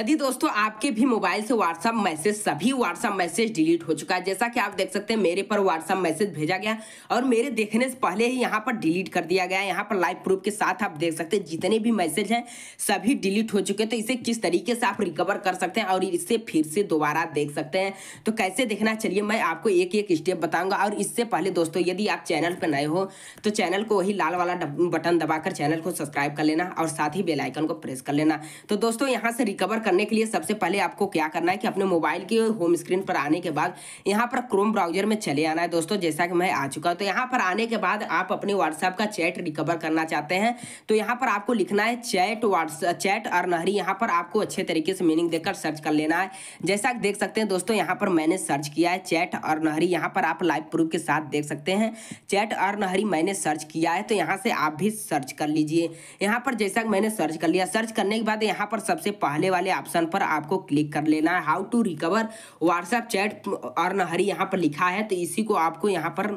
यदि दोस्तों आपके भी मोबाइल से व्हाट्सअप मैसेज सभी व्हाट्सअप मैसेज डिलीट हो चुका है जैसा कि आप देख सकते हैं मेरे पर व्हाट्सअप मैसेज भेजा गया और मेरे देखने से पहले ही यहां पर डिलीट कर दिया गया यहां पर लाइव प्रूफ के साथ आप देख सकते हैं जितने भी मैसेज हैं सभी डिलीट हो चुके हैं तो इसे किस तरीके से आप रिकवर कर सकते हैं और इसे फिर से दोबारा देख सकते हैं तो कैसे देखना चलिए मैं आपको एक एक स्टेप बताऊंगा और इससे पहले दोस्तों यदि आप चैनल पर नए हो तो चैनल को वही लाल वाला बटन दबाकर चैनल को सब्सक्राइब कर लेना और साथ ही बेलाइकन को प्रेस कर लेना तो दोस्तों यहाँ से रिकवर करने के लिए सबसे पहले आपको क्या करना है कि अपने मोबाइल के होम स्क्रीन पर आने के बाद यहाँ पर क्रोम ब्राउजर में चले आना है दोस्तों जैसा कि मैं आ चुका हूँ तो यहाँ पर आने के बाद आप अपने व्हाट्सएप का चैट रिकवर करना चाहते हैं तो यहाँ पर आपको लिखना है चैट व्हाट्सएप चैट और नहरी यहाँ पर आपको अच्छे तरीके से मीनिंग देकर सर्च कर लेना है जैसा देख सकते हैं दोस्तों यहाँ पर मैंने सर्च किया है चैट और नहरी यहाँ पर आप लाइव प्रूफ के साथ देख सकते हैं चैट और नहरी मैंने सर्च किया है तो यहाँ से आप भी सर्च कर लीजिए यहाँ पर जैसा मैंने सर्च कर लिया सर्च करने के बाद यहाँ पर सबसे पहले वाले ऑप्शन पर आपको क्लिक कर लेना है how to recover WhatsApp chat अर्न हरी यहाँ पर लिखा है तो इसी को आपको यहाँ पर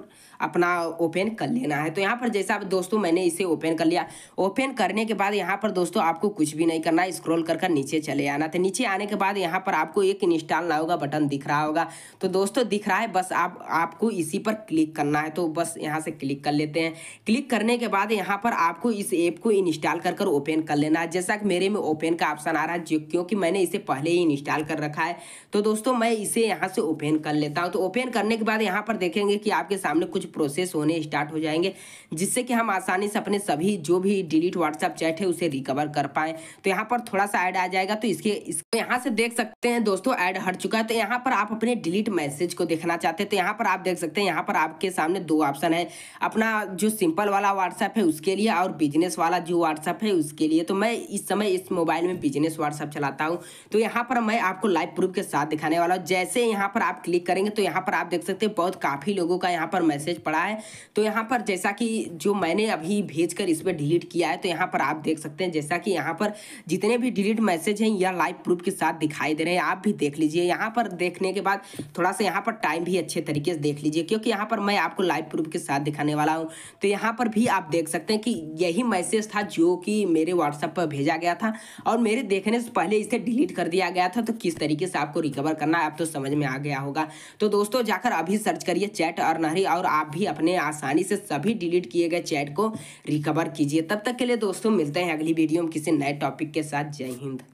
अपना ओपन कर लेना है तो यहाँ पर जैसा दोस्तों मैंने इसे ओपन कर लिया ओपन करने के बाद यहाँ पर दोस्तों आपको कुछ भी नहीं करना है स्क्रोल कर कर नीचे चले आना तो नीचे आने के बाद यहाँ पर आपको एक इंस्टॉल ना होगा बटन दिख रहा होगा तो दोस्तों दिख रहा है बस आप आपको इसी पर क्लिक करना है तो बस यहाँ से क्लिक कर लेते हैं क्लिक करने के बाद यहाँ पर आपको इस ऐप को इंस्टॉल कर ओपन कर लेना है जैसा कि मेरे में ओपन का ऑप्शन आ रहा है जो क्योंकि मैंने इसे पहले ही इंस्टॉल कर रखा है तो दोस्तों मैं इसे यहाँ से ओपन कर लेता हूँ तो ओपन करने के बाद यहाँ पर देखेंगे कि आपके सामने कुछ प्रोसेस होने स्टार्ट हो जाएंगे जिससे कि हम आसानी से अपने सभी जो भी डिलीट व्हाट्सअप चैट है उसे रिकवर कर पाएँ तो यहाँ पर थोड़ा सा ऐड आ जाएगा तो इसके इसको यहाँ से देख सकते हैं दोस्तों ऐड हट चुका है तो यहाँ पर आप अपने डिलीट मैसेज को देखना चाहते हैं तो यहाँ पर आप देख सकते हैं यहाँ पर आपके सामने दो ऑप्शन है अपना जो सिंपल वाला व्हाट्सएप है उसके लिए और बिजनेस वाला जो व्हाट्सएप है उसके लिए तो मैं इस समय इस मोबाइल में बिजनेस व्हाट्सएप चला चाहता हूँ तो यहाँ पर मैं आपको लाइव प्रूफ के साथ दिखाने वाला हूँ जैसे यहाँ पर आप क्लिक करेंगे तो यहाँ पर आप देख सकते हैं बहुत काफ़ी लोगों का यहाँ पर मैसेज पड़ा है तो यहाँ पर जैसा कि जो मैंने अभी भेज कर इस पर डिलीट किया है तो यहाँ पर आप देख सकते हैं जैसा कि यहाँ पर जितने भी डिलीट मैसेज हैं या लाइव प्रूफ के साथ दिखाई दे रहे हैं आप भी देख लीजिए यहाँ पर देखने के बाद थोड़ा सा यहाँ पर टाइम भी अच्छे तरीके से देख लीजिए क्योंकि यहाँ पर मैं आपको लाइव प्रूफ के साथ दिखाने वाला हूँ तो यहाँ पर भी आप देख सकते हैं कि यही मैसेज था जो कि मेरे व्हाट्सएप पर भेजा गया था और मेरे देखने से पहले इसे डिलीट कर दिया गया था तो किस तरीके से आपको रिकवर करना है आप तो समझ में आ गया होगा तो दोस्तों जाकर अभी सर्च करिए चैट और नहरी और आप भी अपने आसानी से सभी डिलीट किए गए चैट को रिकवर कीजिए तब तक के लिए दोस्तों मिलते हैं अगली वीडियो में किसी नए टॉपिक के साथ जय हिंद